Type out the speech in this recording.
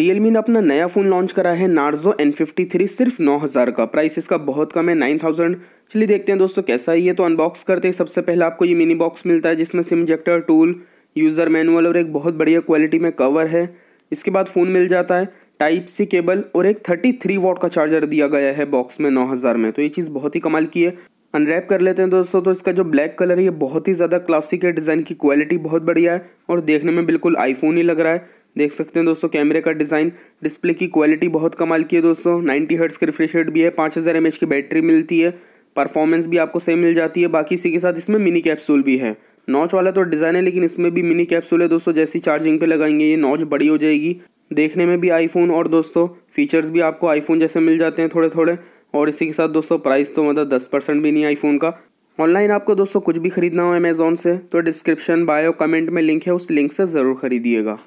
Realme ने अपना नया फ़ोन लॉन्च करा है नार्जो एन फिफ्टी थ्री सिर्फ नौ हज़ार का प्राइस इसका बहुत कम है नाइन थाउजेंड चलिए देखते हैं दोस्तों कैसा है ये तो अनबॉक्स करते हैं सबसे पहले आपको ये मिनी बॉक्स मिलता है जिसमें SIM ejector tool user manual और एक बहुत बढ़िया क्वालिटी में कवर है इसके बाद फ़ोन मिल जाता है टाइप सी केबल और एक थर्टी थ्री का चार्जर दिया गया है बॉक्स में नौ हज़ार में तो ये चीज़ बहुत ही कमाल की है अनरैप कर लेते हैं दोस्तों तो इसका जो ब्लैक कलर है ये बहुत ही ज़्यादा क्लासिक है डिज़ाइन की क्वालिटी बहुत बढ़िया है और देखने में बिल्कुल आईफोन ही लग रहा है देख सकते हैं दोस्तों कैमरे का डिज़ाइन डिस्प्ले की क्वालिटी बहुत कमाल की है दोस्तों नाइन्टी हर्ट्स की रिफ्रेश रेट भी है पाँच हज़ार एम की बैटरी मिलती है परफॉर्मेंस भी आपको सही मिल जाती है बाकी इसी के साथ इसमें मिनी कैप्सूल भी है नॉच वाला तो डिज़ाइन है लेकिन इसमें भी मिनी कैप्सूल है दोस्तों जैसी चार्जिंग पे लगाएंगे ये नॉच बड़ी हो जाएगी देखने में भी आईफोन और दोस्तों फीचर्स भी आपको आईफोन जैसे मिल जाते हैं थोड़े थोड़े और इसी के साथ दोस्तों प्राइस तो मतलब दस परसेंट भी नहीं आईफोन का ऑनलाइन आपको दोस्तों कुछ भी खरीदना हो अमेज़ोन से तो डिस्क्रिप्शन बायो कमेंट में लिंक है उस लिंक से ज़रूर खरीदिएगा